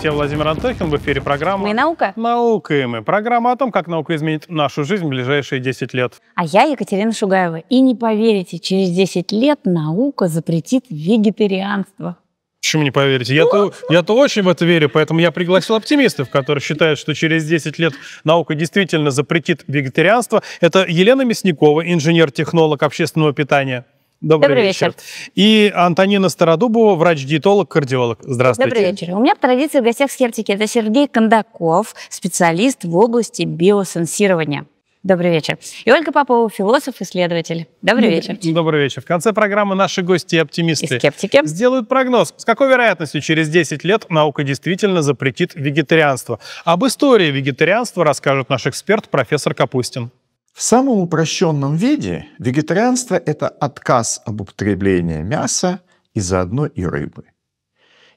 здравствуйте, я Владимир Антохин, в эфире программа «Мы наука». «Наука и мы». Программа о том, как наука изменит нашу жизнь в ближайшие 10 лет. А я Екатерина Шугаева. И не поверите, через 10 лет наука запретит вегетарианство. Почему не поверите? Я-то, я-то очень в это верю, поэтому я пригласил оптимистов, которые считают, что через 10 лет наука действительно запретит вегетарианство. Это Елена Мясникова, инженер-технолог общественного питания. Добрый, Добрый вечер. вечер. И Антонина Стародубова, врач-диетолог, кардиолог. Здравствуйте. Добрый вечер. У меня по традиции в гостях скептики. Это Сергей Кондаков, специалист в области биосенсирования. Добрый вечер. И Ольга Попова, философ-исследователь. Добрый, Добрый вечер. Добрый вечер. В конце программы наши гости и оптимисты и скептики. сделают прогноз, с какой вероятностью через 10 лет наука действительно запретит вегетарианство. Об истории вегетарианства расскажет наш эксперт профессор Капустин. В самом упрощенном виде вегетарианство – это отказ об употреблении мяса и заодно и рыбы.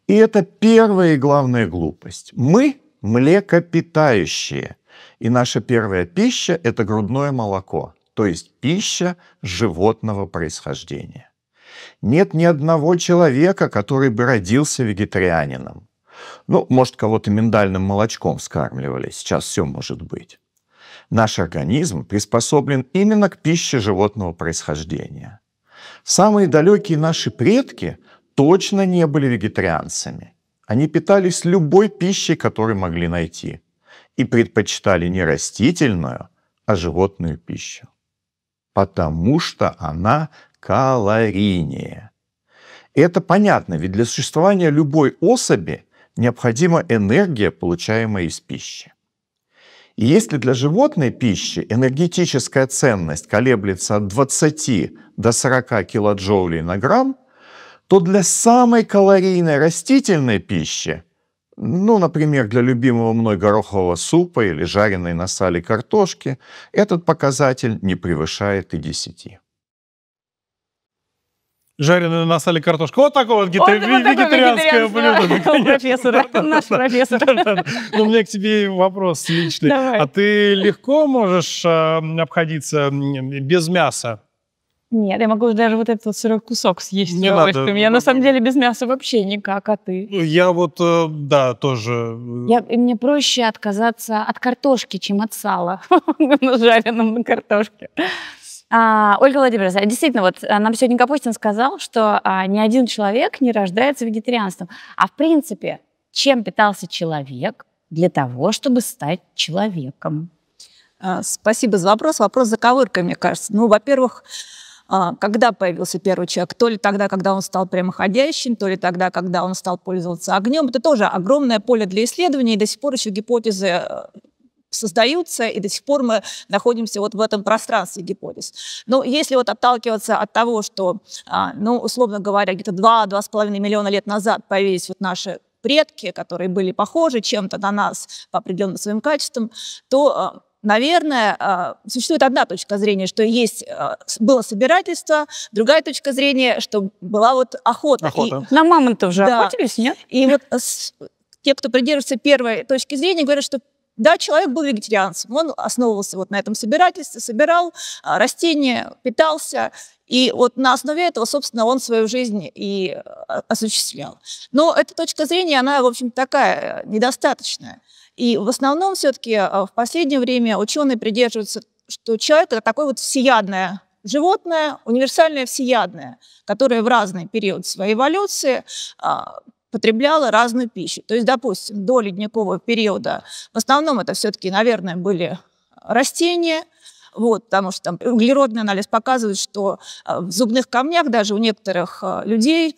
И это первая и главная глупость. Мы – млекопитающие, и наша первая пища – это грудное молоко, то есть пища животного происхождения. Нет ни одного человека, который бы родился вегетарианином. Ну, может, кого-то миндальным молочком скармливали, сейчас все может быть. Наш организм приспособлен именно к пище животного происхождения. Самые далекие наши предки точно не были вегетарианцами. Они питались любой пищей, которую могли найти, и предпочитали не растительную, а животную пищу, потому что она калорийнее. И это понятно, ведь для существования любой особи необходима энергия, получаемая из пищи. И если для животной пищи энергетическая ценность колеблется от 20 до 40 килоджоулей на грамм, то для самой калорийной растительной пищи, ну, например, для любимого мной горохового супа или жареной на сале картошки, этот показатель не превышает и 10 жареную на сале картошка, Вот такое вот гитар... вот вегетарианское блюдо. Ну, профессор, это наш профессор. Ну, у меня к тебе вопрос личный. Давай. А ты легко можешь а, обходиться без мяса? Нет, я могу даже вот этот вот сырой кусок съесть не надо. Я на самом деле без мяса вообще никак, а ты? Ну, я вот, э, да, тоже. Э, я, мне проще отказаться от картошки, чем от сала, жареном на картошке. А, Ольга Владимировна, а, действительно, вот а, нам сегодня Капустин сказал, что а, ни один человек не рождается вегетарианством. А в принципе, чем питался человек для того, чтобы стать человеком? А, спасибо за вопрос. Вопрос заковырка, мне кажется. Ну, во-первых, когда появился первый человек, то ли тогда, когда он стал прямоходящим, то ли тогда, когда он стал пользоваться огнем. Это тоже огромное поле для исследований, и до сих пор еще гипотезы создаются, и до сих пор мы находимся вот в этом пространстве гипотез. Но если вот отталкиваться от того, что, а, ну, условно говоря, где-то 2-2,5 миллиона лет назад появились вот наши предки, которые были похожи чем-то на нас по определенным своим качествам, то а, наверное, а, существует одна точка зрения, что есть было собирательство, другая точка зрения, что была вот охота. охота. И, На мамонтов же да. охотились, нет? И вот те, кто придерживается первой точки зрения, говорят, что да, человек был вегетарианцем, он основывался вот на этом собирательстве, собирал а, растения, питался, и вот на основе этого, собственно, он свою жизнь и а, осуществлял. Но эта точка зрения, она, в общем, такая э, недостаточная. И в основном все-таки а, в последнее время ученые придерживаются, что человек это такое вот всеядное животное, универсальное всеядное, которое в разные периоды своей эволюции потребляла разную пищу. То есть, допустим, до ледникового периода в основном это все-таки, наверное, были а, растения, вот, потому что там углеродный анализ показывает, что а, в зубных камнях даже у некоторых а, людей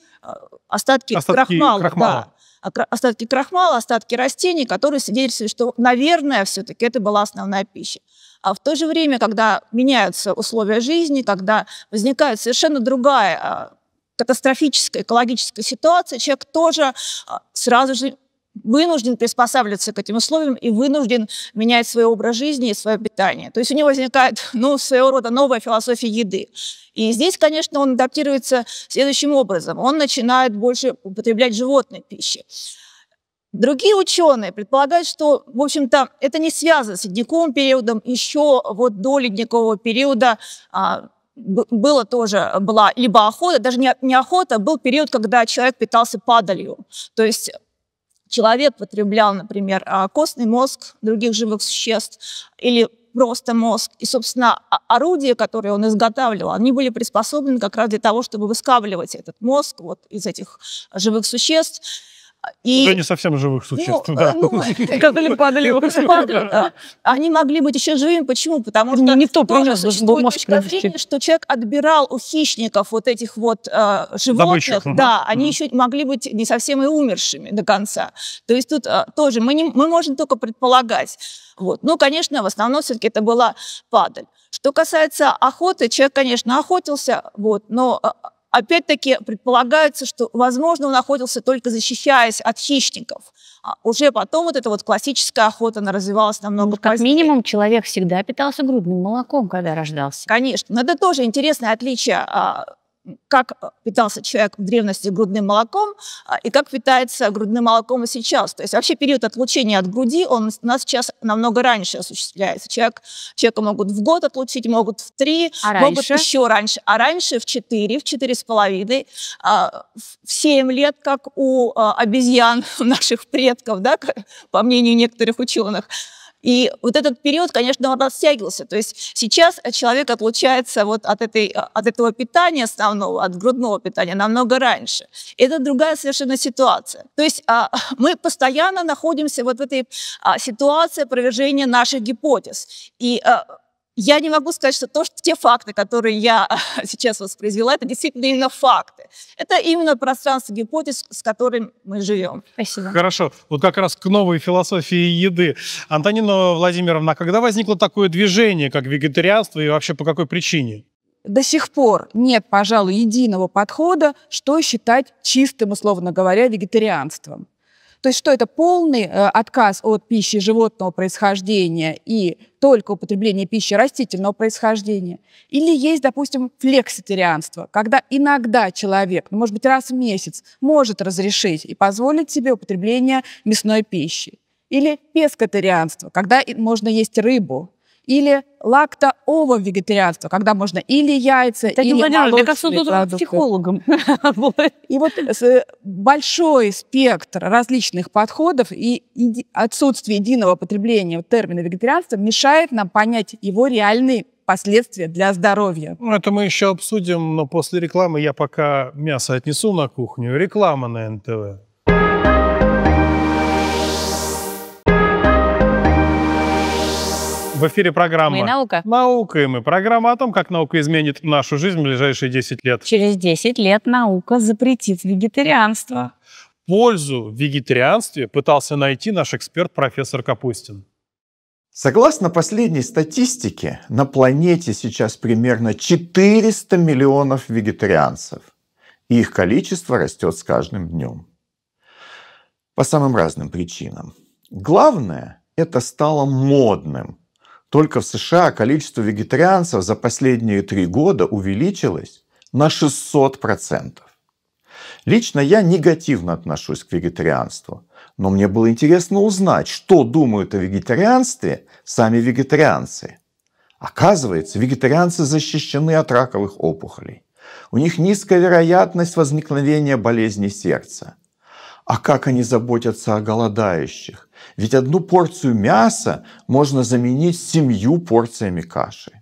остатки, остатки крахмала, крахмала. Да, остатки крахмала, остатки растений, которые свидетельствуют, что, наверное, все-таки это была основная пища. А в то же время, когда меняются условия жизни, когда возникает совершенно другая катастрофическая экологическая ситуация, человек тоже а, сразу же вынужден приспосабливаться к этим условиям и вынужден менять свой образ жизни и свое питание. То есть у него возникает ну, своего рода новая философия еды. И здесь, конечно, он адаптируется следующим образом. Он начинает больше употреблять животной пищи. Другие ученые предполагают, что, в общем-то, это не связано с ледниковым периодом. Еще вот до ледникового периода а, было тоже, э, была либо охота, даже не, не охота, а был период, когда человек питался падалью. То есть человек потреблял, например, а, костный мозг других живых существ или просто мозг. И, собственно, орудия, которые он изготавливал, они были приспособлены как раз для того, чтобы выскабливать этот мозг вот из этих живых существ. И... Уже не совсем живых ну, существ, ну, да. Ну, которые падали в да. Они могли быть еще живыми. Почему? Потому что... Не, в то тоже существует что человек отбирал у хищников вот этих вот э, животных. Добычек, да, угу. они еще могли быть не совсем и умершими до конца. То есть тут э, тоже мы, не, мы можем только предполагать. Вот. Ну, конечно, в основном все-таки это была падаль. Что касается охоты, человек, конечно, охотился, вот, но э, Опять-таки предполагается, что, возможно, он находился только защищаясь от хищников. А уже потом вот эта вот классическая охота, она развивалась намного ну, как позднее. Как минимум, человек всегда питался грудным молоком, когда рождался. Конечно. Но это тоже интересное отличие а, как э, питался человек в древности грудным молоком а, и как питается грудным молоком и сейчас. То есть вообще период отлучения от груди, он у нас сейчас намного раньше осуществляется. Человек, человека могут в год отлучить, могут в три, а могут раньше? еще раньше. А раньше в четыре, в четыре с половиной, а, в семь лет, как у а, обезьян наших предков, да, по мнению некоторых ученых. И вот этот период, конечно, он растягивался. То есть сейчас человек отлучается вот от, этой, а, от этого питания основного, от грудного питания намного раньше. Это другая совершенно ситуация. То есть а, мы постоянно находимся вот в этой а, ситуации опровержения наших гипотез. И а, я не могу сказать, что то, что те факты, которые я сейчас воспроизвела, это действительно именно факты. Это именно пространство гипотез, с которым мы живем. Спасибо. Хорошо. Вот как раз к новой философии еды. Антонина Владимировна, когда возникло такое движение, как вегетарианство, и вообще по какой причине? До сих пор нет, пожалуй, единого подхода, что считать чистым, условно говоря, вегетарианством. То есть что это полный э, отказ от пищи животного происхождения и только употребление пищи растительного происхождения. Или есть, допустим, флекситарианство, когда иногда человек, ну, может быть, раз в месяц, может разрешить и позволить себе употребление мясной пищи. Или пескотарианство, когда можно есть рыбу, или лактоово вегетарианство, когда можно или яйца, Кстати, или Владимир, молочные мне кажется, продукты. психологом. И вот э, э, большой спектр различных подходов и отсутствие единого потребления термина вегетарианство мешает нам понять его реальные последствия для здоровья. Ну, это мы еще обсудим, но после рекламы я пока мясо отнесу на кухню. Реклама на НТВ. В эфире программа «Мы наука». Наука, и мы программа о том, как наука изменит нашу жизнь в ближайшие 10 лет. Через 10 лет наука запретит вегетарианство. Пользу в вегетарианстве пытался найти наш эксперт профессор Капустин. Согласно последней статистике, на планете сейчас примерно 400 миллионов вегетарианцев. И их количество растет с каждым днем. По самым разным причинам. Главное, это стало модным только в США количество вегетарианцев за последние три года увеличилось на 600%. Лично я негативно отношусь к вегетарианству, но мне было интересно узнать, что думают о вегетарианстве сами вегетарианцы. Оказывается, вегетарианцы защищены от раковых опухолей. У них низкая вероятность возникновения болезни сердца – а как они заботятся о голодающих? Ведь одну порцию мяса можно заменить семью порциями каши.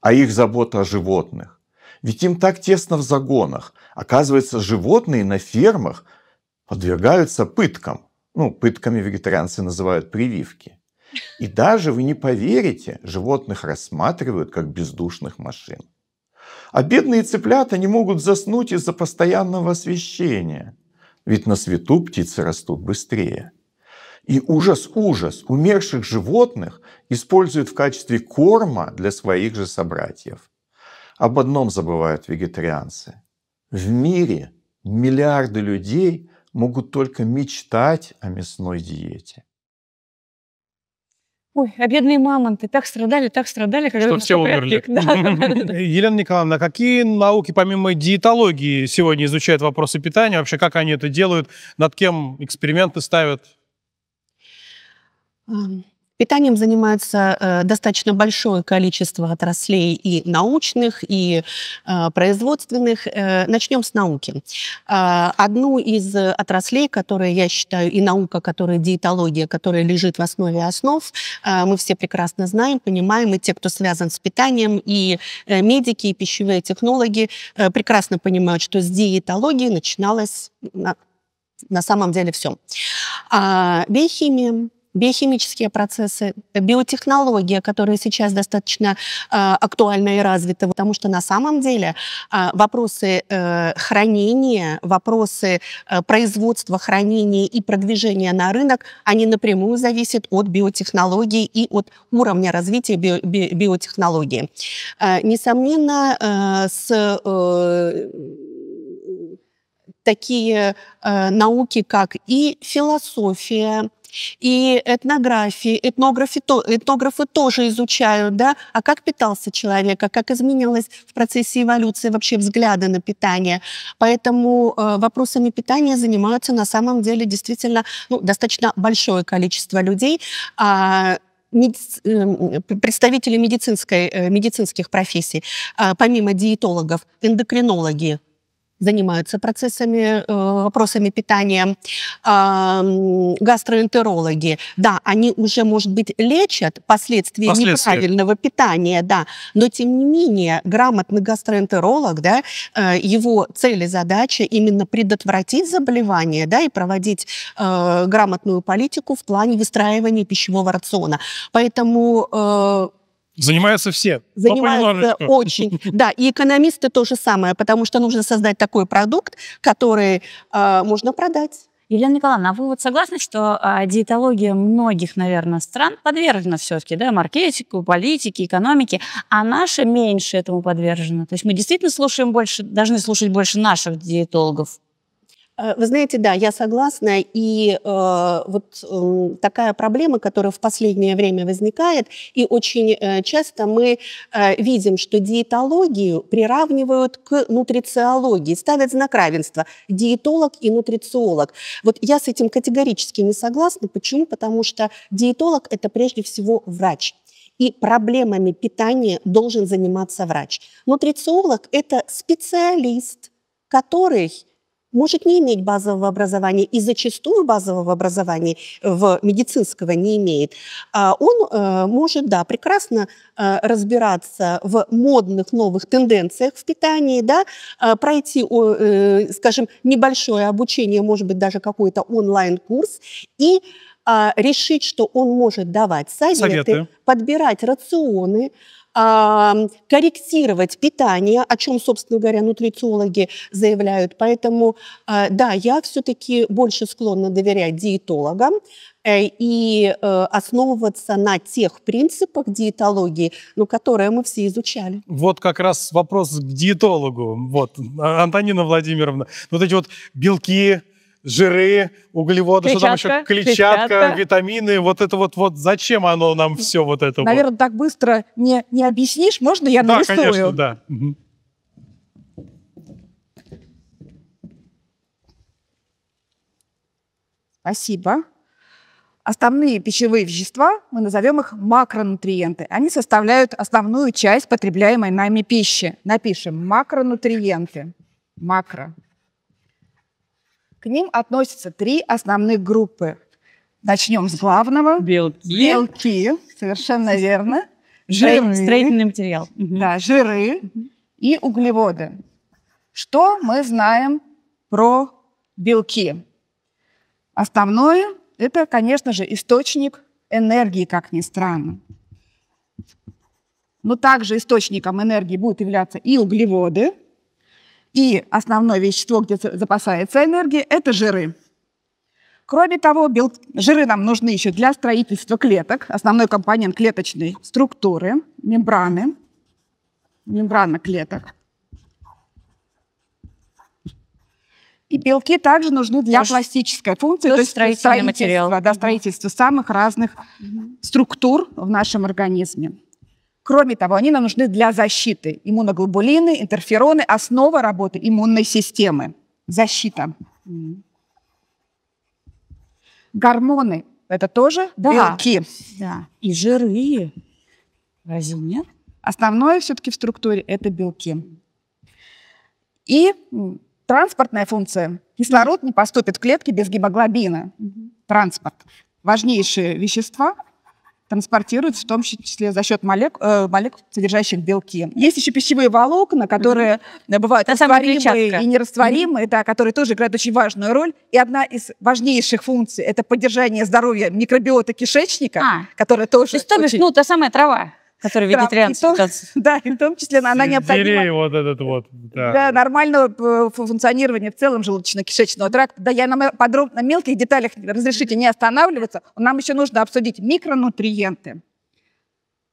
А их забота о животных. Ведь им так тесно в загонах. Оказывается, животные на фермах подвергаются пыткам. Ну, пытками вегетарианцы называют прививки. И даже, вы не поверите, животных рассматривают как бездушных машин. А бедные цыплята не могут заснуть из-за постоянного освещения – ведь на свету птицы растут быстрее. И ужас-ужас, умерших животных используют в качестве корма для своих же собратьев. Об одном забывают вегетарианцы. В мире миллиарды людей могут только мечтать о мясной диете. Ой, а бедные мамонты так страдали, так страдали, когда что все умерли. Да. Елена Николаевна, а какие науки помимо диетологии сегодня изучают вопросы питания? Вообще, как они это делают? Над кем эксперименты ставят? Питанием занимается э, достаточно большое количество отраслей и научных, и э, производственных. Э, начнем с науки. Э, одну из отраслей, которая, я считаю, и наука, которая диетология, которая лежит в основе основ, э, мы все прекрасно знаем, понимаем, и те, кто связан с питанием, и э, медики, и пищевые технологи э, прекрасно понимают, что с диетологии начиналось на, на самом деле все. А биохимия, биохимические процессы, биотехнология, которая сейчас достаточно э, актуальна и развита, потому что на самом деле э, вопросы э, хранения, вопросы э, производства, хранения и продвижения на рынок, они напрямую зависят от биотехнологии и от уровня развития био би биотехнологии. Э, несомненно, э, с э, такие э, науки, как и философия, и этнографии, этнографы, этнографы тоже изучают, да, а как питался человек, а как изменилось в процессе эволюции вообще взгляды на питание. Поэтому э, вопросами питания занимаются на самом деле действительно ну, достаточно большое количество людей. А, медиц... Эм, представители медицинской, э, медицинских профессий, а, помимо диетологов, эндокринологи, занимаются процессами, э, вопросами питания. Гастроэнтерологи, да, они уже, может быть, лечат последствия, последствия. неправильного питания, да, но тем не менее грамотный гастроэнтеролог, да, э, его цель и задача именно предотвратить заболевание, да, и проводить э, грамотную политику в плане выстраивания пищевого рациона. Поэтому Занимаются все. Занимаются очень. Да, и экономисты то же самое, потому что нужно создать такой продукт, который э, можно продать. Елена Николаевна, а вы вот согласны, что а, диетология многих, наверное, стран подвержена все-таки да, маркетингу, политике, экономике, а наша меньше этому подвержена? То есть мы действительно слушаем больше, должны слушать больше наших диетологов? Э, вы знаете, да, я согласна. И э, вот э, такая проблема, которая в последнее время возникает, и очень э, часто мы э, видим, что диетологию приравнивают к нутрициологии, ставят знак равенства диетолог и нутрициолог. Вот я с этим категорически не согласна. Почему? Потому что диетолог – это прежде всего врач и проблемами питания должен заниматься врач. Нутрициолог – это специалист, который может не иметь базового образования и зачастую базового образования в медицинского не имеет, а он э, может, да, прекрасно э, разбираться в модных новых тенденциях в питании, да, э, пройти, скажем, небольшое обучение, может быть, даже какой-то онлайн-курс и а, решить, что он может давать советы, советы. подбирать рационы, корректировать питание, о чем, собственно говоря, нутрициологи заявляют. Поэтому, а, да, я все-таки больше склонна доверять диетологам э, и э, основываться на тех принципах диетологии, ну, которые мы все изучали. Вот как раз вопрос к диетологу. Вот, Антонина Владимировна, вот эти вот белки, жиры, углеводы, клетчатка, что там еще клетчатка, клетчатка, витамины, вот это вот, вот зачем оно нам все вот это? Наверное, вот? так быстро не, не объяснишь, можно я нарисую? Да, конечно, да. Спасибо. Основные пищевые вещества, мы назовем их макронутриенты, они составляют основную часть потребляемой нами пищи. Напишем макронутриенты. Макро. К ним относятся три основные группы. Начнем с главного. Белки. Белки, совершенно верно. Жиры. Строительный материал. Да, жиры и углеводы. Что мы знаем про белки? Основное – это, конечно же, источник энергии, как ни странно. Но также источником энергии будут являться и углеводы – и основное вещество, где запасается энергия, это жиры. Кроме того, бел... жиры нам нужны еще для строительства клеток, основной компонент клеточной структуры, мембраны, мембрана клеток. И белки также нужны для Тоже пластической функции, то есть строительства, материал. Да, строительства самых разных структур в нашем организме. Кроме того, они нам нужны для защиты. Иммуноглобулины, интерфероны – основа работы иммунной системы. Защита. Гормоны – это тоже да, белки. Да, и жиры. Разве нет? Основное все-таки в структуре – это белки. И транспортная функция. Кислород не поступит в клетки без гемоглобина. Транспорт. Важнейшие вещества – транспортируется в том числе за счет молек, э, молекул, содержащих белки. Есть еще пищевые волокна, которые mm-hmm. бывают Та растворимые и нерастворимые, mm-hmm. да, которые тоже играют очень важную роль. И одна из важнейших функций – это поддержание здоровья микробиота кишечника, а. которая тоже... То есть, то бишь, очень... ну, та самая трава. Который вегетарианец. И том, да, и в том числе она необходима. Дерей вот этот вот. Да. Для нормального э, функционирования в целом желудочно-кишечного тракта. Да, я на подробно мелких деталях разрешите не останавливаться. Нам еще нужно обсудить микронутриенты.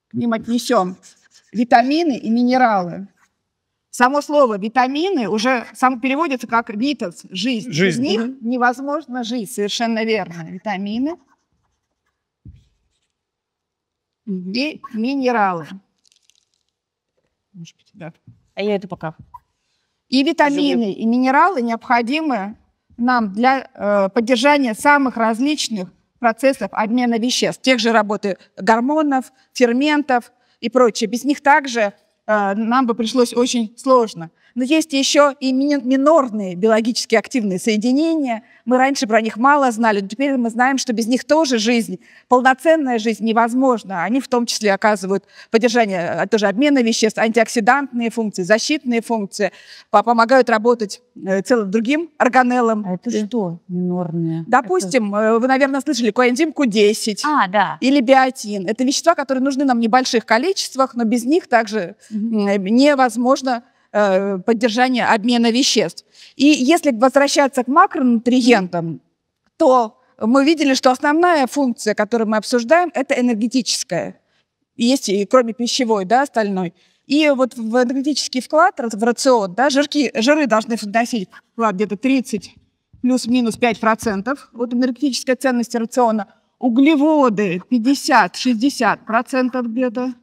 К ним отнесем витамины и минералы. Само слово витамины уже сам переводится как витас, жизнь. жизнь. Без них невозможно жить, совершенно верно. Витамины и минералы. А я это пока. И витамины, и минералы необходимы нам для э, поддержания самых различных процессов обмена веществ, тех же работы гормонов, ферментов и прочее. Без них также э, нам бы пришлось очень сложно. Но есть еще и минорные биологически активные соединения. Мы раньше про них мало знали, но теперь мы знаем, что без них тоже жизнь, полноценная жизнь невозможна. Они в том числе оказывают поддержание а, тоже обмена веществ, антиоксидантные функции, защитные функции, помогают работать э, целым другим органеллам. А это что минорные? Допустим, это... Э, вы, наверное, слышали коэнзим Q10 а, да. или биотин. Это вещества, которые нужны нам в небольших количествах, но без них также угу. невозможно Э, поддержания обмена веществ. И если возвращаться к макронутриентам, то мы видели, что основная функция, которую мы обсуждаем, это энергетическая. Есть и кроме пищевой, да, остальной. И вот в энергетический вклад, в рацион, да, жирки, жиры должны вносить вклад где-то 30 плюс-минус 5% процентов. от энергетической ценности рациона. Углеводы 50-60% процентов где-то.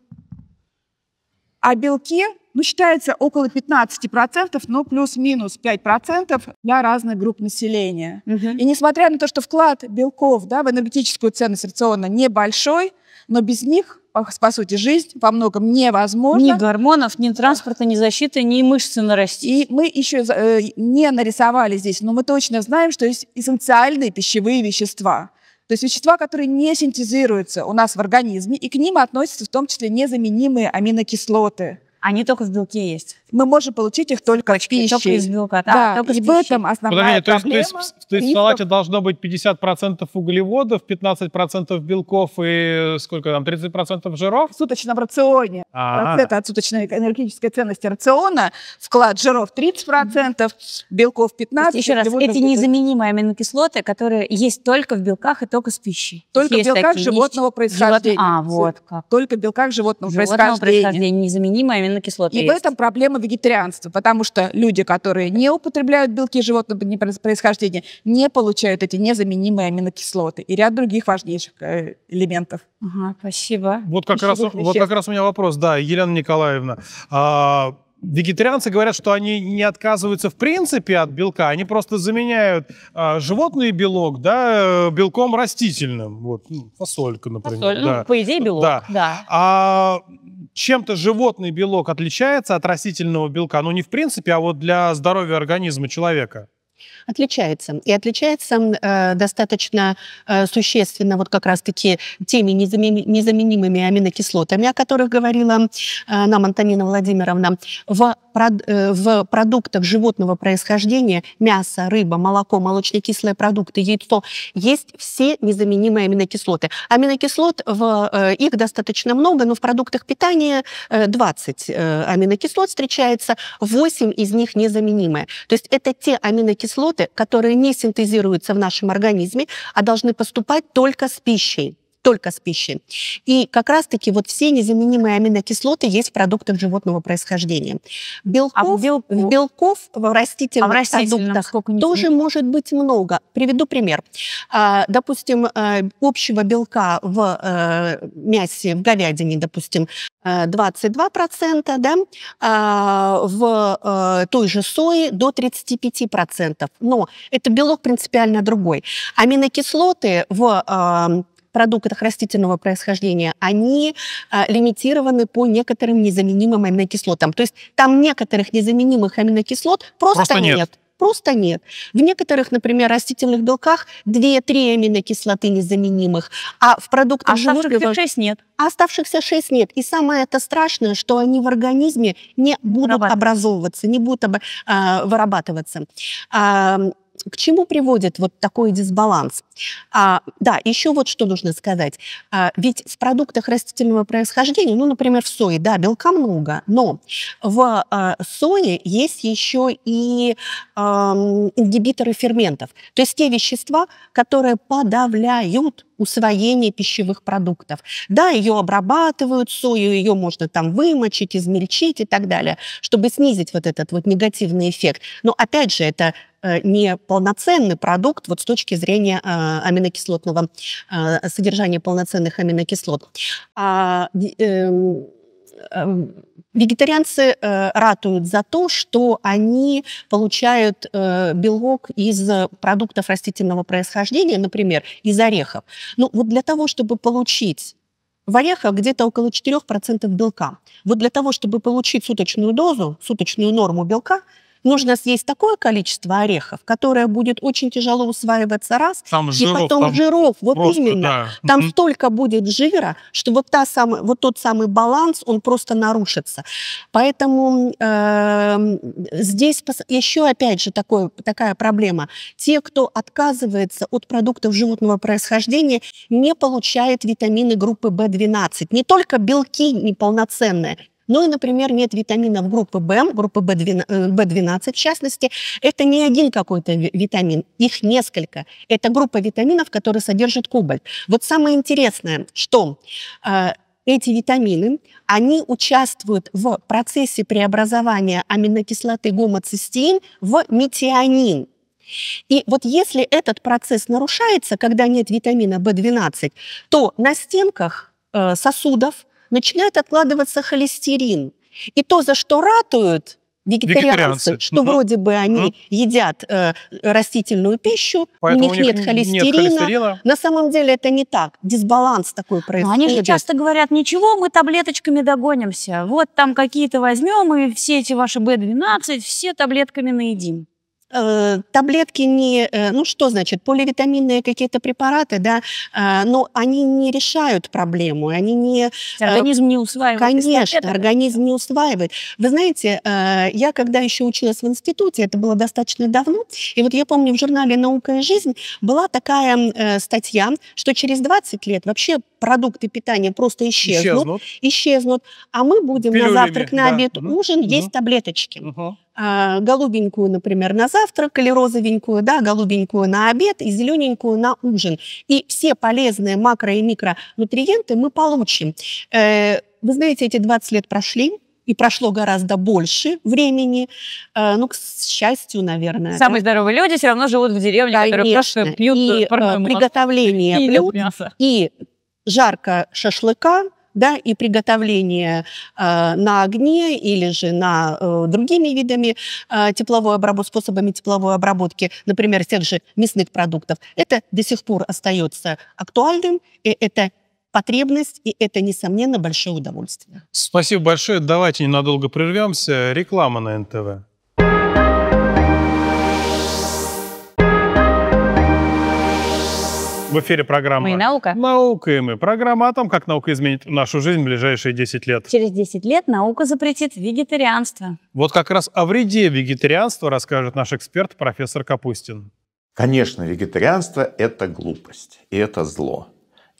А белки ну, считается около 15%, но плюс-минус 5% для разных групп населения. Угу. И несмотря на то, что вклад белков да, в энергетическую ценность рациона небольшой, но без них по сути, жизнь во многом невозможна. Ни гормонов, ни транспорта, ни защиты, ни мышцы нарастить. И мы еще э, не нарисовали здесь, но мы точно знаем, что есть эссенциальные пищевые вещества. То есть вещества, которые не синтезируются у нас в организме, и к ним относятся в том числе незаменимые аминокислоты. Они только в белке есть мы можем получить их только в пище Только из белка, да? да только и в этом основная Подожди, проблема. То есть, то есть в салате должно быть 50% углеводов, 15% белков и э, сколько там, 30% жиров? В суточном рационе. Это а а Процент от суточной энергетической ценности рациона, вклад жиров 30%, белков 15%. Есть, еще раз, эти незаменимые аминокислоты, которые есть только в белках и только с пищей. Только есть в белках такие, животного есть... происхождения. Живот... А, вот как. Только в белках животного, животного происхождения. происхождения незаменимые аминокислоты И есть. в этом проблема проблема вегетарианства, потому что люди, которые не употребляют белки животного происхождения, не получают эти незаменимые аминокислоты и ряд других важнейших э, элементов. Ага, спасибо. Вот как, раз, вот как раз у меня вопрос, да, Елена Николаевна. А, Вегетарианцы говорят, что они не отказываются в принципе от белка, они просто заменяют э, животный белок да, белком растительным. Вот, ну, фасолька, например. Фасоль, ну, да. ну, по идее, белок, да. да. А чем-то животный белок отличается от растительного белка? Ну, не в принципе, а вот для здоровья организма человека отличается. И отличается э, достаточно э, существенно вот как раз-таки теми незаменимыми аминокислотами, о которых говорила э, нам Антонина Владимировна, в, э, в продуктах животного происхождения мясо, рыба, молоко, молочнокислые продукты, яйцо, есть все незаменимые аминокислоты. Аминокислот, в, э, их достаточно много, но в продуктах питания э, 20 э, аминокислот встречается, 8 из них незаменимые. То есть это те аминокислоты, кислоты, которые не синтезируются в нашем организме, а должны поступать только с пищей только с пищей И как раз-таки вот все незаменимые аминокислоты есть в продуктах животного происхождения. А белков, а в бел... белков в растительных, а в растительных продуктах тоже может быть много. Приведу пример. А, допустим, э, общего белка в э, мясе, в говядине, допустим, 22%, э, да, а, в той же сои до 35%. Но это белок принципиально другой. Аминокислоты в продуктах растительного происхождения, они а, лимитированы по некоторым незаменимым аминокислотам. То есть там некоторых незаменимых аминокислот просто, просто нет. нет. Просто нет. В некоторых, например, растительных белках 2-3 аминокислоты незаменимых, а в продуктах а оставшихся животного... 6 нет. А оставшихся 6 нет. И самое это страшное, что они в организме не будут образовываться, не будут об... а, вырабатываться. А, к чему приводит вот такой дисбаланс? А, да, еще вот что нужно сказать. А, ведь в продуктах растительного происхождения, ну, например, в сое, да, белка много, но в а, сое есть еще и а, ингибиторы ферментов, то есть те вещества, которые подавляют усвоение пищевых продуктов. Да, ее обрабатывают, сою ее можно там вымочить, измельчить и так далее, чтобы снизить вот этот вот негативный эффект. Но опять же, это Э, не полноценный продукт вот с точки зрения а, аминокислотного а, содержания полноценных аминокислот. А эм, эм, Вегетарианцы э, ратуют за то, что они получают э, белок из продуктов растительного происхождения, например, из орехов. Ну вот для того, чтобы получить в орехах где-то около 4% белка. Вот для того, чтобы получить суточную дозу, суточную норму белка, нужно съесть такое количество орехов, которое будет очень тяжело усваиваться раз, там и жиров, потом там жиров, вот просто, именно, да. там угу. столько будет жира, что вот, та самая, вот тот самый баланс, он просто нарушится. Поэтому э, здесь еще, опять же, такое, такая проблема. Те, кто отказывается от продуктов животного происхождения, не получает витамины группы В12. Не только белки неполноценные, ну и, например, нет витаминов группы В, группы В12 э, в частности. Это не один какой-то витамин, их несколько. Это группа витаминов, которые содержат кобальт. Вот самое интересное, что э, эти витамины, они участвуют в процессе преобразования аминокислоты гомоцистеин в метионин. И вот если этот процесс нарушается, когда нет витамина В12, то на стенках э, сосудов начинает откладываться холестерин. И то, за что ратуют вегетарианцы, вегетарианцы. что угу. вроде бы они угу. едят э, растительную пищу, у них, у них нет, холестерина. нет холестерина. На самом деле это не так. Дисбаланс такой происходит. Но они же часто говорят, ничего, мы таблеточками догонимся. Вот там какие-то возьмем, и все эти ваши B12, все таблетками наедим. Э, таблетки не... Э, ну, что значит? Поливитаминные какие-то препараты, да, э, но они не решают проблему, они не... Организм не усваивает. Конечно, организм не усваивает. Вы знаете, я когда еще училась в институте, это было достаточно давно, и вот я помню, в журнале «Наука и жизнь» была такая статья, что через 20 лет вообще продукты питания просто исчезнут. Исчезнут. исчезнут а мы будем Пилюлями, на завтрак, на обед, да. ужин угу. есть таблеточки. Угу. А, голубенькую, например, на завтрак или розовенькую, да, голубенькую на обед и зелененькую на ужин. И все полезные макро- и микронутриенты мы получим. Э, вы знаете, эти 20 лет прошли, и прошло гораздо больше времени, э, ну, к счастью, наверное. Самые да? здоровые люди все равно живут в деревне, Конечно. которые просто пьют и э, приготовление блюд, и жарко шашлыка – да, и приготовление э, на огне или же на э, другими видами э, тепловой обработки, способами тепловой обработки, например, тех же мясных продуктов, это до сих пор остается актуальным, и это потребность, и это, несомненно, большое удовольствие. Спасибо большое. Давайте ненадолго прервемся. Реклама на НТВ. В эфире программа «Мы и наука». «Наука и мы». Программа о том, как наука изменит нашу жизнь в ближайшие 10 лет. Через 10 лет наука запретит вегетарианство. Вот как раз о вреде вегетарианства расскажет наш эксперт профессор Капустин. Конечно, вегетарианство – это глупость и это зло.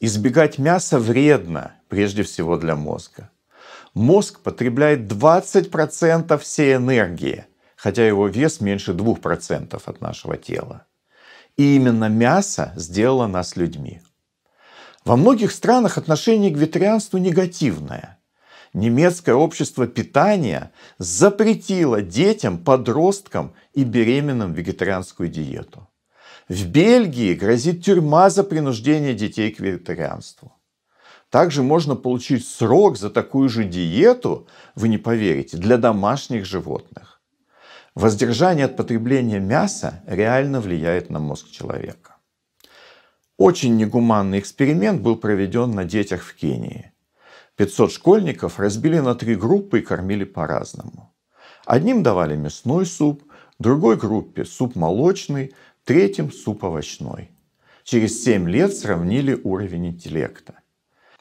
Избегать мяса вредно, прежде всего для мозга. Мозг потребляет 20% всей энергии, хотя его вес меньше 2% от нашего тела. И именно мясо сделало нас людьми. Во многих странах отношение к вегетарианству негативное. Немецкое общество питания запретило детям, подросткам и беременным вегетарианскую диету. В Бельгии грозит тюрьма за принуждение детей к вегетарианству. Также можно получить срок за такую же диету, вы не поверите, для домашних животных. Воздержание от потребления мяса реально влияет на мозг человека. Очень негуманный эксперимент был проведен на детях в Кении. 500 школьников разбили на три группы и кормили по-разному. Одним давали мясной суп, другой группе суп молочный, третьим суп овощной. Через 7 лет сравнили уровень интеллекта.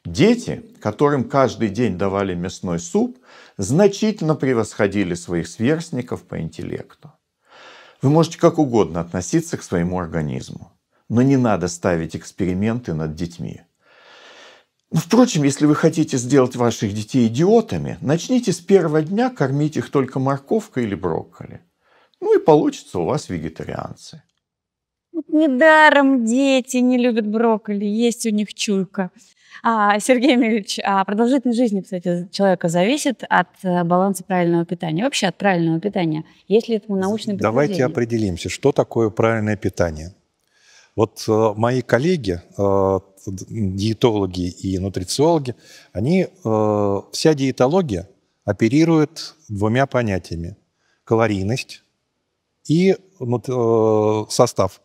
Дети, которым каждый день давали мясной суп, значительно превосходили своих сверстников по интеллекту. Вы можете как угодно относиться к своему организму, но не надо ставить эксперименты над детьми. Ну, впрочем, если вы хотите сделать ваших детей идиотами, начните с первого дня кормить их только морковкой или брокколи. Ну и получится у вас вегетарианцы. Недаром дети не любят брокколи, есть у них чуйка. А, Сергей Емельевич, а продолжительность жизни, кстати, человека зависит от э, баланса правильного питания, вообще от правильного питания. Есть ли этому научное Давайте определимся, что такое правильное питание. Вот э, мои коллеги, э, диетологи и нутрициологи, они, вся диетология оперирует двумя понятиями. Калорийность и состав.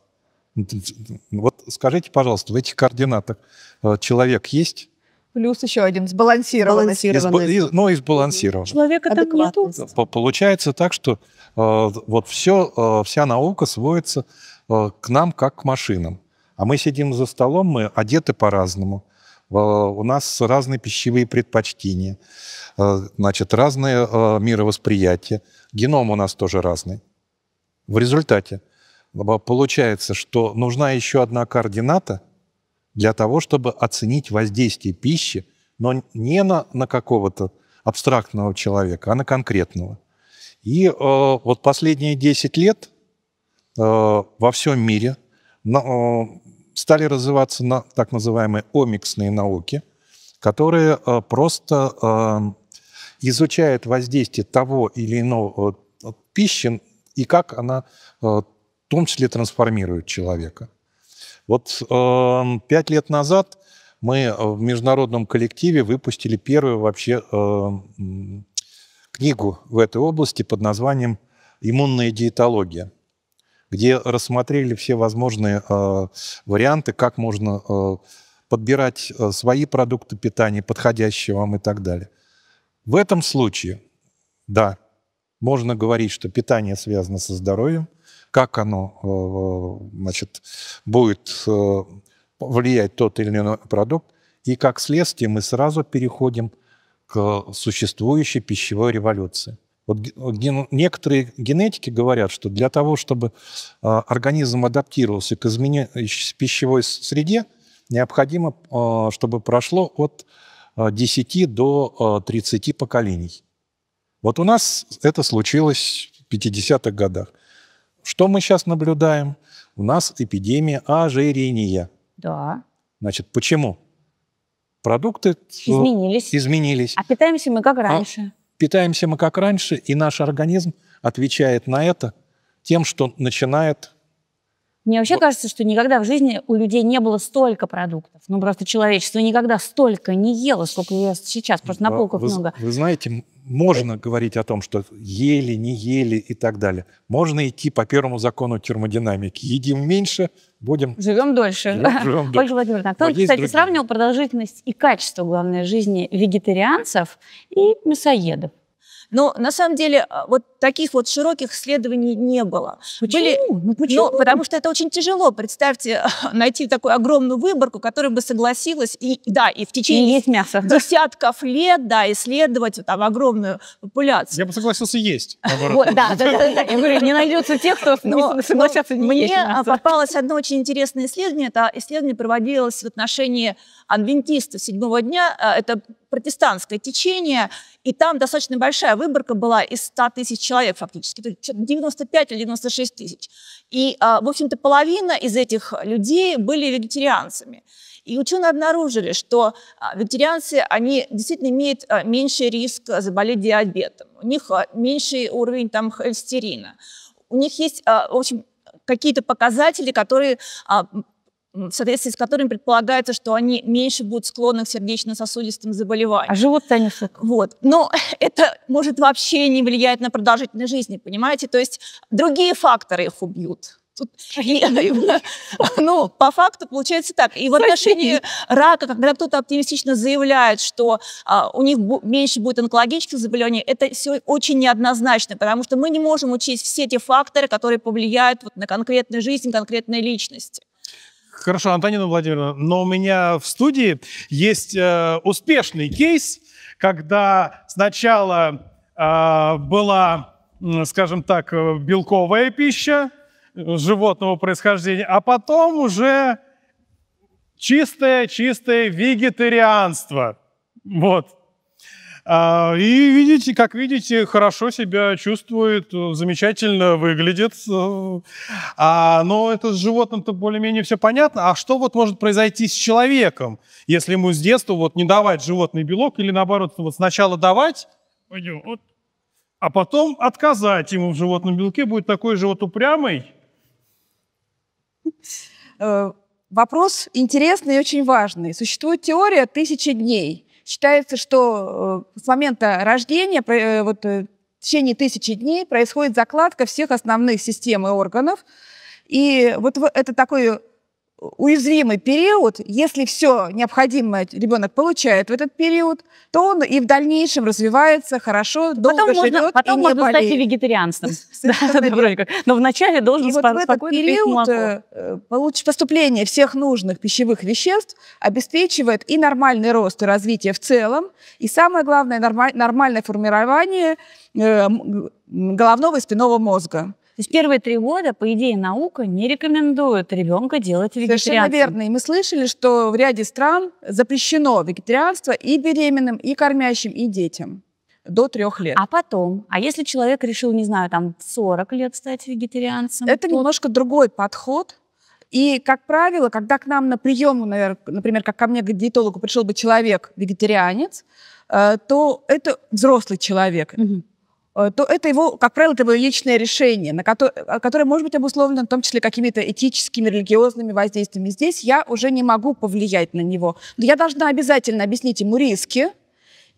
Вот скажите, пожалуйста, в этих координатах э, человек есть? Плюс еще один сбалансированный. сбалансированный. Из, из, ну, сбалансированный. Человека там нету. Получается так, что э, вот все, э, вся наука сводится э, к нам как к машинам. А мы сидим за столом, мы одеты по-разному. Э, у нас разные пищевые предпочтения, э, значит, разное э, мировосприятия. Геном у нас тоже разный. В результате получается, что нужна еще одна координата для того, чтобы оценить воздействие пищи, но не на, на какого-то абстрактного человека, а на конкретного. И э, вот последние 10 лет э, во всем мире на, э, стали развиваться на, так называемые омиксные науки, которые э, просто э, изучают воздействие того или иного э, пищи и как она э, в том числе трансформируют человека. Вот э, пять лет назад мы э, в международном коллективе выпустили первую вообще э, книгу в этой области под названием «Иммунная диетология», где рассмотрели все возможные э, варианты, как можно э, подбирать э, свои продукты питания, подходящие вам и так далее. В этом случае, да, можно говорить, что питание связано со здоровьем – как оно э, значит, будет э, влиять тот или иной продукт. И как следствие мы сразу переходим к существующей пищевой революции. Вот ген, некоторые генетики говорят, что для того, чтобы э, организм адаптировался к изменяющейся пищевой среде, необходимо, э, чтобы прошло от э, 10 до э, 30 поколений. Вот у нас это случилось в 50-х годах. Что мы сейчас наблюдаем? У нас эпидемия ожирения. Да. Значит, почему? Продукты э, изменились. изменились. А питаемся мы как а раньше. А питаемся мы как раньше, и наш организм отвечает на это тем, что начинает мне вообще вот. кажется, что никогда в жизни у людей не было столько продуктов. Ну, просто человечество никогда столько не ело, сколько ест сейчас. Просто на полках вы, много. Вы знаете, можно говорить о том, что ели, не ели и так далее. Можно идти по первому закону термодинамики. Едим меньше, будем... Живем дольше. Живем, живем Ольга Владимировна, а кто, кстати, сравнивал продолжительность и качество, главное, жизни вегетарианцев и мясоедов? Но на самом деле а, вот таких вот широких исследований не было. Почему? Были, ну, ну почему? Ну, потому что это очень тяжело. Представьте, найти такую огромную выборку, которая бы согласилась, и да, и в течение и мясо. десятков лет, да, исследовать там огромную популяцию. Я бы согласился есть. Вот, да, да. я говорю, не найдется тех, кто согласятся не есть Мне а, попалось одно очень интересное исследование. Это исследование проводилось в отношении адвентистов седьмого дня. А, это протестантское течение, и там достаточно большая выборка была из 100 тысяч человек фактически, 95 или 96 тысяч. И, а, в общем-то, половина из этих людей были вегетарианцами. И ученые обнаружили, что а, вегетарианцы, они действительно имеют а, меньший риск заболеть диабетом, у них меньший уровень там холестерина, у них есть, в общем, какие-то показатели, которые в соответствии с которыми предполагается, что они меньше будут склонны к сердечно-сосудистым заболеваниям. А живут они сколько? Вот. Но это может вообще не влиять на продолжительность жизни, понимаете? То есть другие факторы их убьют. Тут, ну, по факту получается так. И в отношении рака, когда кто-то оптимистично заявляет, что а, у них меньше будет онкологических заболеваний, это все очень неоднозначно, потому что мы не можем учесть все те факторы, которые повлияют вот, на конкретную жизнь конкретной личности. Хорошо, Антонина Владимировна, но у меня в студии есть э, успешный кейс, когда сначала э, была, скажем так, белковая пища э, животного происхождения, а потом уже чистое-чистое вегетарианство. Вот. А, и видите, как видите, хорошо себя чувствует, замечательно выглядит. А, но это с животным-то более-менее все понятно. А что вот может произойти с человеком, если ему с детства вот не давать животный белок или наоборот вот сначала давать, а потом отказать ему в животном белке, будет такой же вот упрямый? Э, вопрос интересный и очень важный. Существует теория тысячи дней – Считается, что э, с момента рождения, э, вот, э, в течение тысячи дней происходит закладка всех основных систем и органов. И вот это такой уязвимый период, если все необходимое ребенок получает в этот период, то он и в дальнейшем развивается хорошо, долго потом живет можно, потом и не можно болеет. стать и вегетарианцем. Но вначале должен спокойно вот в период э, поступление всех нужных пищевых веществ обеспечивает и нормальный рост и развитие в целом, и самое главное нормальное формирование э, головного и спинного мозга. То есть первые три года, по идее, наука не рекомендует ребенка делать вегетарианцем. Совершенно верно. И мы слышали, что в ряде стран запрещено вегетарианство и беременным, и кормящим, и детям до трех лет. А потом? А если человек решил, не знаю, там, 40 лет стать вегетарианцем? Это то... немножко другой подход. И, как правило, когда к нам на прием, например, как ко мне, к диетологу, пришел бы человек-вегетарианец, э, то это взрослый человек. Угу. Э, то это его, как правило, это его личное решение, на которое, которое может быть обусловлено в том числе какими-то этическими, религиозными воздействиями. Здесь я уже не могу повлиять на него. Но я должна обязательно объяснить ему риски,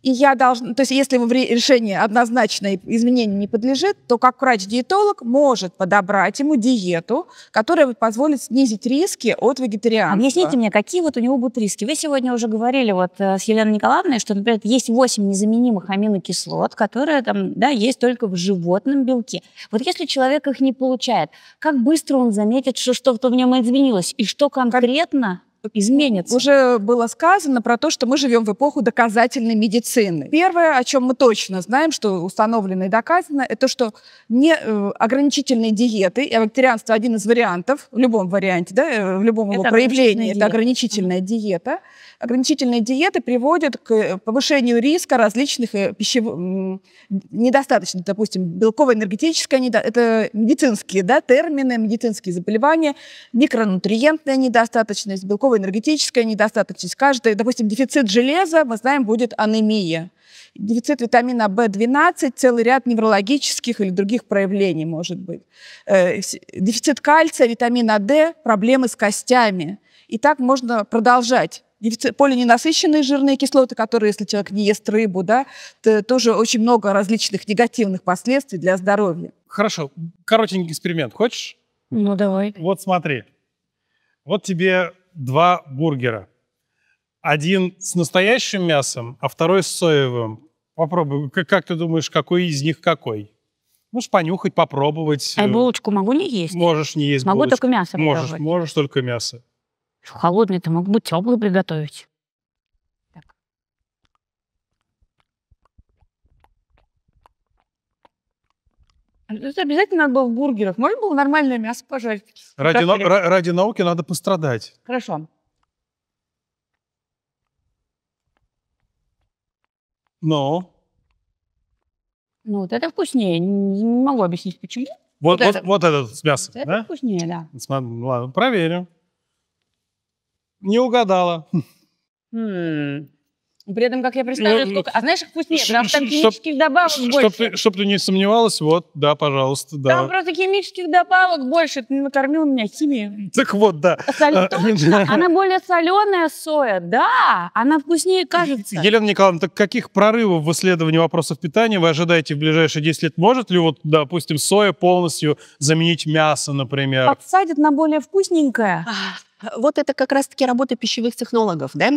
и я должна, то есть если решение однозначное однозначно изменений не подлежит, то как врач-диетолог может подобрать ему диету, которая позволит снизить риски от вегетарианства. Объясните мне, какие вот у него будут риски? Вы сегодня уже говорили вот э, с Еленой Николаевной, что, например, есть 8 незаменимых аминокислот, которые там, да, есть только в животном белке. Вот если человек их не получает, как быстро он заметит, что что-то в нем изменилось, и что конкретно изменится. Уже было сказано про то, что мы живем в эпоху доказательной медицины. Первое, о чем мы точно знаем, что установлено и доказано, это что не, э, ограничительные диеты, и вегетарианство один из вариантов, в любом варианте, да, э, в любом это его проявлении, это ограничительная диета. Ограничительные диеты приводят к э, повышению риска различных пищевых недостаточных, допустим, белково-энергетическая, это медицинские да, термины, медицинские заболевания, микронутриентная недостаточность, белково здоровья, энергетическая недостаточность. Каждый, допустим, дефицит железа, мы знаем, будет анемия. Дефицит витамина В12, целый ряд неврологических или других проявлений может быть. Э, дефицит кальция, витамина D, проблемы с костями. И так можно продолжать полиненасыщенные жирные кислоты, которые, если человек не ест рыбу, да, то тоже очень много различных негативных последствий для здоровья. Хорошо, коротенький эксперимент. Хочешь? Ну, давай. Вот смотри. Вот тебе два бургера. Один с настоящим мясом, а второй с соевым. Попробуй, как, как ты думаешь, какой из них какой? Можешь понюхать, попробовать. А булочку могу не есть? Можешь не есть Могу булочку. только мясо Можешь, можешь только мясо. Холодный-то мог бы теплый приготовить. Ну, это обязательно надо было в бургерах. Можно было нормальное мясо пожарить? Ради, на, ради науки надо пострадать. Хорошо. Но. Ну, вот это вкуснее. Не могу объяснить, почему. Вот, вот, вот, это. вот этот с мясом, вот да? Это вкуснее, да. Ладно, проверим. Не угадала. М хм. При этом, как я представляю, ну, сколько... Ну, а знаешь, их пусть нет, там химических добавок больше. Чтобы ты, чтоб ты не сомневалась, вот, да, пожалуйста, да. Там просто химических добавок больше. Ты накормил меня химией. Так вот, а а, да. Она более соленая соя, да. Она вкуснее кажется. Елена Николаевна, так каких прорывов в исследовании вопросов питания вы ожидаете в ближайшие 10 лет? Может ли, вот, допустим, соя полностью заменить мясо, например? Подсадят на более вкусненькое. А, вот это как раз-таки работа пищевых технологов, да?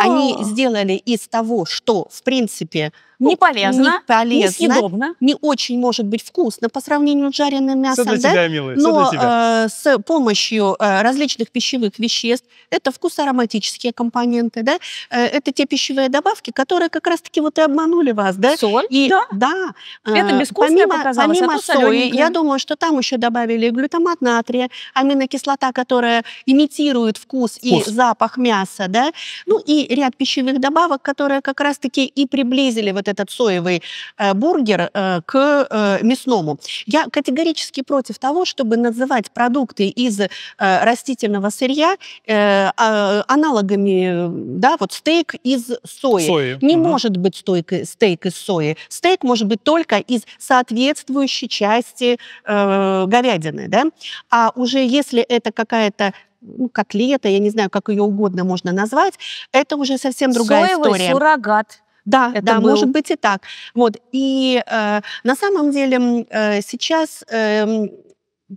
Они а. сделали из того, что, в принципе, ну, не полезно, не, полезно, не не очень может быть вкусно по сравнению с жареным мясом, Все для да? милый, но для тебя. Э, с помощью э, различных пищевых веществ, это вкусоароматические компоненты, да, э, это те пищевые добавки, которые как раз-таки вот и обманули вас, да? Соль, и, да? Да. Э, это безвкусное помимо, показалось, помимо а соли, я думаю, что там еще добавили глютамат натрия, аминокислота, которая имитирует контролирует вкус, вкус. и запах мяса, да, ну и ряд пищевых добавок, которые как раз-таки и приблизили вот этот соевый э, бургер э, к э, мясному. Я категорически против того, чтобы называть продукты из э, растительного сырья э, э, аналогами, да, вот стейк из сои. сои. Не угу. может быть стойк, стейк из сои. Стейк может быть только из соответствующей части э, говядины, да. А уже если это какая-то ну, котлета, я не знаю, как ее угодно можно назвать, это уже совсем другая Соевый история. суррогат. Да, это да, был... может быть и так. Вот и э, на самом деле э, сейчас э,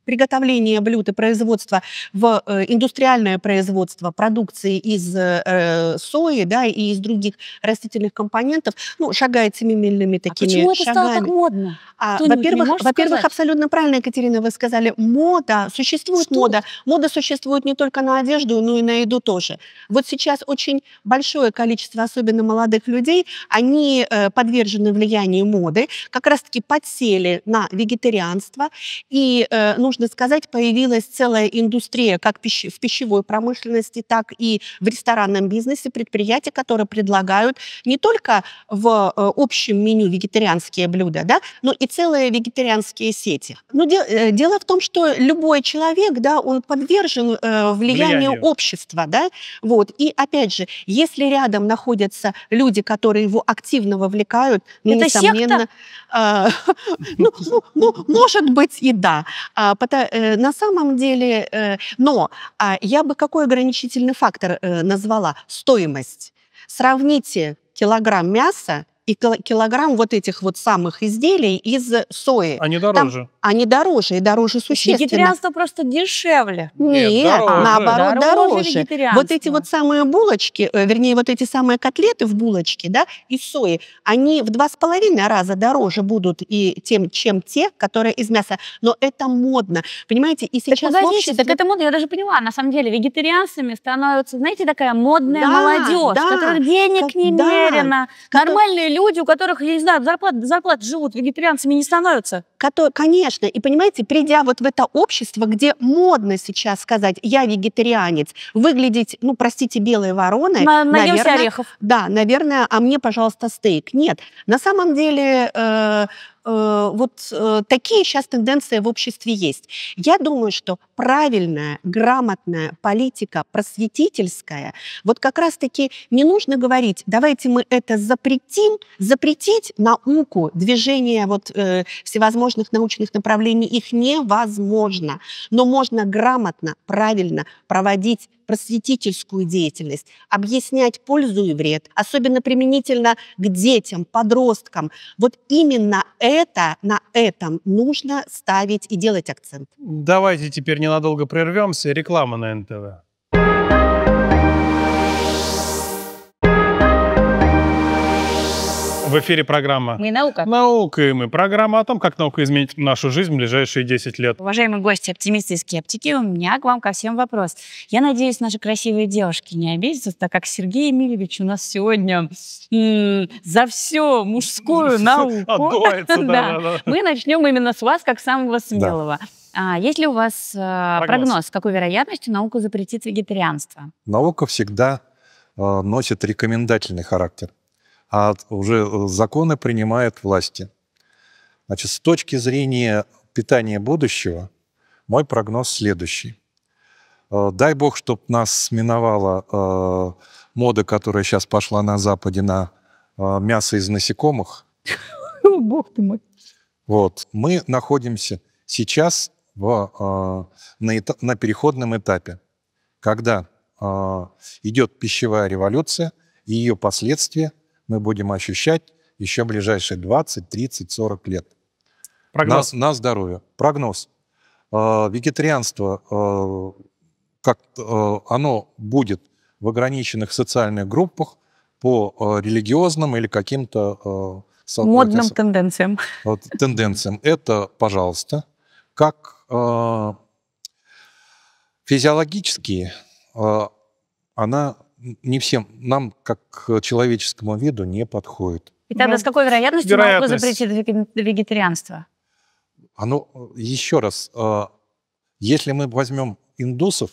приготовления блюд и производство в э, индустриальное производство продукции из э, сои да, и из других растительных компонентов ну, шагает семимильными а такими а почему это стало так модно? А, во-первых, во-первых, абсолютно правильно, Екатерина, вы сказали, мода, существует Что? мода. Мода существует не только на одежду, но и на еду тоже. Вот сейчас очень большое количество, особенно молодых людей, они э, подвержены влиянию моды, как раз-таки подсели на вегетарианство и э, нужно сказать, появилась целая индустрия как в пищевой промышленности, так и в ресторанном бизнесе предприятия, которые предлагают не только в э, общем меню вегетарианские блюда, да, но и целые вегетарианские сети. Но де, э, дело в том, что любой человек, да, он подвержен э, влиянию, влиянию общества, да, вот. И опять же, если рядом находятся люди, которые его активно вовлекают, Это несомненно, э, ну, ну, ну, может быть и да. А а, э, на самом деле, э, но а, я бы какой ограничительный фактор э, назвала? Стоимость. Сравните килограмм мяса и килограмм вот этих вот самых изделий из сои. Они дороже. Там, они дороже и дороже существенно. Вегетарианство просто дешевле. Нет, Нет дороже. наоборот, дороже. дороже. Вот эти вот самые булочки, э, вернее, вот эти самые котлеты в булочке, да, из сои, они в два с половиной раза дороже будут и тем, чем те, которые из мяса. Но это модно. Понимаете, и сейчас так, погодите, обществе... так это модно, я даже поняла. На самом деле вегетарианцами становятся, знаете, такая модная да, молодежь, да, которых денег как, немерено. Да, Нормальные люди, у которых, я не знаю, зарплат, зарплат живут, вегетарианцами не становятся. Котор, конечно. И понимаете, придя вот в это общество, где модно сейчас сказать «я вегетарианец», выглядеть, ну, простите, белой вороной. На, наверное, орехов. Да, наверное, а мне, пожалуйста, стейк. Нет. На самом деле, э, Э, вот э, такие сейчас тенденции в обществе есть. Я думаю, что правильная, грамотная политика, просветительская, вот как раз-таки не нужно говорить, давайте мы это запретим, запретить науку, движение вот э, всевозможных научных направлений, их невозможно, но можно грамотно, правильно проводить просветительскую деятельность, объяснять пользу и вред, особенно применительно к детям, подросткам. Вот именно это, на этом нужно ставить и делать акцент. Давайте теперь ненадолго прервемся. Реклама на НТВ. В эфире программа «Мы наука». Наука, и мы. Программа о том, как наука изменит нашу жизнь в ближайшие 10 лет. Уважаемые гости, оптимисты и скептики, у меня к вам ко всем вопрос. Я надеюсь, наши красивые девушки не обидятся, так как Сергей Емельевич у нас сегодня за всю мужскую науку. Мы начнем именно с вас, как самого смелого. А есть ли у вас э, прогноз. прогноз, с какой вероятностью наука запретит вегетарианство? Наука всегда э, носит рекомендательный характер а уже э, законы принимают власти. Значит, с точки зрения питания будущего, мой прогноз следующий. Э, дай бог, чтобы нас миновала э, мода, которая сейчас пошла на Западе на э, мясо из насекомых. Бог ты мой. Вот. Мы находимся сейчас в, э, на, эта, на переходном этапе, когда э, идет пищевая революция и ее последствия – мы будем ощущать еще ближайшие 20, 30, 40 лет. Прогноз. На, на здоровье. Прогноз. Э, вегетарианство, э, как, э, оно будет в ограниченных социальных группах по религиозным или каким-то... Модным это, тенденциям. тенденциям. Это, пожалуйста, как э, физиологически она не всем, нам, как человеческому виду, не подходит. И тогда ну, с какой вероятностью вероятность. запретить вегетарианство? Оно, а, ну, еще раз, а, если мы возьмем индусов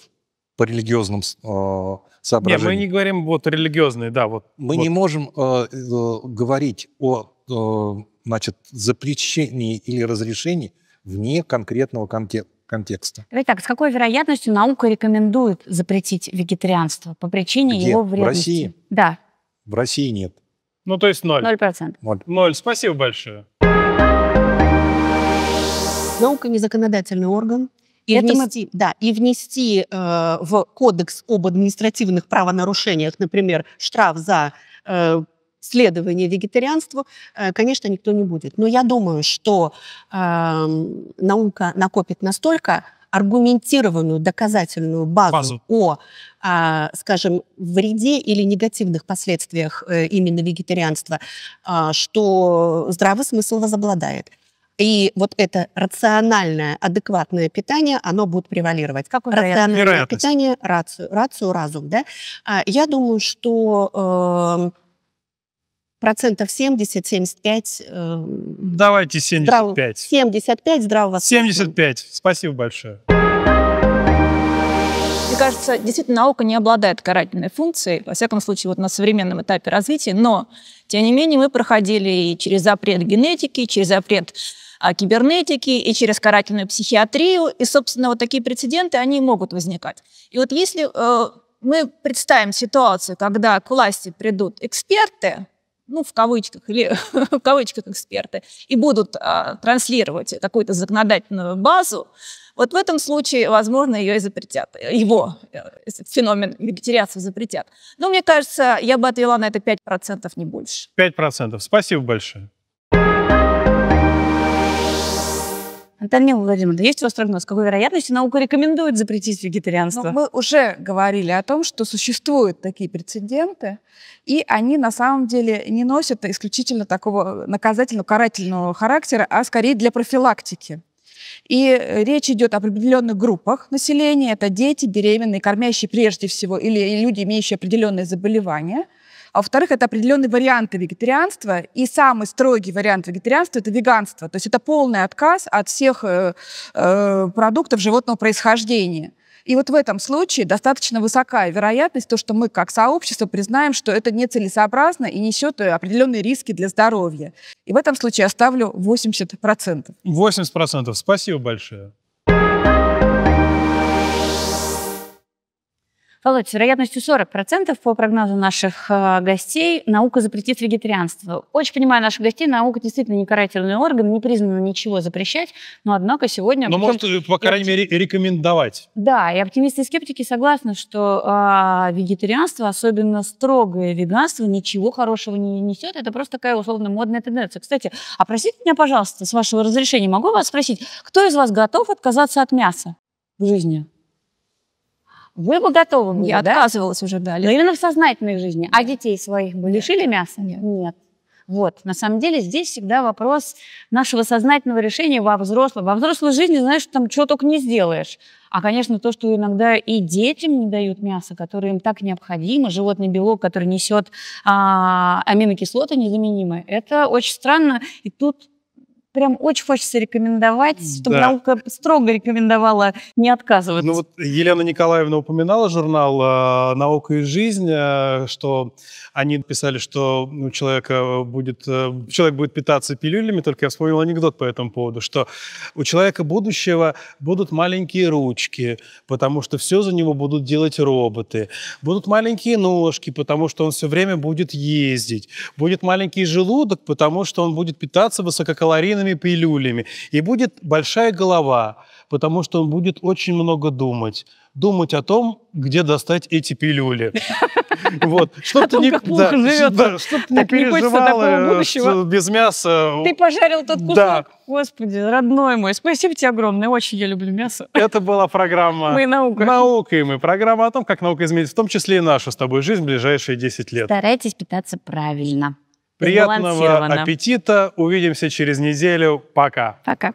по религиозным а, соображениям... Нет, мы не говорим вот религиозные, да, вот. Мы вот. не можем э, говорить о э, значит, запрещении или разрешении вне конкретного контекста контекста. Давайте так, с какой вероятностью наука рекомендует запретить вегетарианство по причине Где? его вредности? В России? Да. В России нет. Ну, то есть ноль. Ноль процентов. Ноль. Спасибо большое. Наука не законодательный орган. И Это внести, мы... да, и внести э, в кодекс об административных правонарушениях, например, штраф за э, следования вегетарианству, э, конечно, никто не будет. Но я думаю, что э, наука накопит настолько аргументированную доказательную базу, базу. о, э, скажем, вреде или негативных последствиях э, именно вегетарианства, э, что здравый смысл возобладает. И вот это рациональное, адекватное питание, оно будет превалировать. Какое рациональное питание? Рацию, рацию, разум. Да? А, я думаю, что эм, процентов 70-75. Э, эм, Давайте 75. Здрав... 75 здравого смысла. 75. Спасибо большое. Мне кажется, действительно, наука не обладает карательной функцией, во всяком случае, вот на современном этапе развития, но, тем не менее, мы проходили и через запрет генетики, и через запрет а, кибернетики и через карательную психиатрию. И, собственно, вот такие прецеденты, они могут возникать. И вот если э, мы представим ситуацию, когда к власти придут эксперты, ну, в кавычках, или в кавычках эксперты, и будут а, транслировать какую-то законодательную базу, вот в этом случае, возможно, ее и запретят, его, э, феномен вегетарианства запретят. Но мне кажется, я бы отвела на это 5%, не больше. 5%. Спасибо большое. Наталья Владимировна, есть у вас прогноз? Какой вероятностью наука рекомендует запретить вегетарианство? Ну, мы уже говорили о том, что существуют такие прецеденты, и они на самом деле не носят исключительно такого наказательного, карательного характера, а скорее для профилактики. И э, речь идет о определенных группах населения. Это дети, беременные, кормящие прежде всего, или люди, имеющие определенные заболевания – а во-вторых, это определенные варианты вегетарианства. И самый строгий вариант вегетарианства – это веганство. То есть это полный отказ от всех э, э, продуктов животного происхождения. И вот в этом случае достаточно высокая вероятность, то, что мы как сообщество признаем, что это нецелесообразно и несет э, определенные риски для здоровья. И в этом случае я ставлю 80%. 80%. Спасибо большое. Володь, с вероятностью 40% по прогнозу наших э, гостей наука запретит вегетарианство. Очень понимаю наших гостей, наука действительно не карательный орган, не признана ничего запрещать, но однако сегодня... Но ну, может, по крайней мере, рекомендовать. Да, и оптимисты и скептики согласны, что э, вегетарианство, особенно строгое веганство, ничего хорошего не несет. Это просто такая условно модная тенденция. Кстати, опросите меня, пожалуйста, с вашего разрешения, могу вас спросить, кто из вас готов отказаться от мяса в жизни? Вы бы готовы были, Я да? отказывалась уже, да. Но именно в сознательной жизни. А детей своих бы лишили мяса? Нет. Нет. Вот, на самом деле здесь всегда вопрос нашего сознательного решения во взрослом. Во взрослой жизни, знаешь, там чего только не сделаешь. А, конечно, то, что иногда и детям не дают мясо, которое им так необходимо, животный белок, который несет а, аминокислоты незаменимые, это очень странно. И тут прям очень хочется рекомендовать, чтобы да. наука строго рекомендовала не отказываться. Ну вот Елена Николаевна упоминала журнал э, «Наука и жизнь», э, что они писали, что у ну, человека будет, э, человек будет питаться пилюлями, только я вспомнил анекдот по этому поводу, что у человека будущего будут маленькие ручки, потому что все за него будут делать роботы, будут маленькие ножки, потому что он все время будет ездить, будет маленький желудок, потому что он будет питаться высококалорийным витаминами, пилюлями. И будет большая голова, потому что он будет очень много думать. Думать о том, где достать эти пилюли. Вот. Чтоб ты не, да, да, чтоб не переживала э, без мяса. Ты пожарил тот кусок. Да. Господи, родной мой, спасибо тебе огромное. Очень я люблю мясо. Это была программа «Мы наука». «Наука» и мы. Программа о том, как наука изменит, в том числе и нашу с тобой жизнь в ближайшие 10 лет. Старайтесь питаться правильно. Приятного аппетита. Увидимся через неделю. Пока. Пока.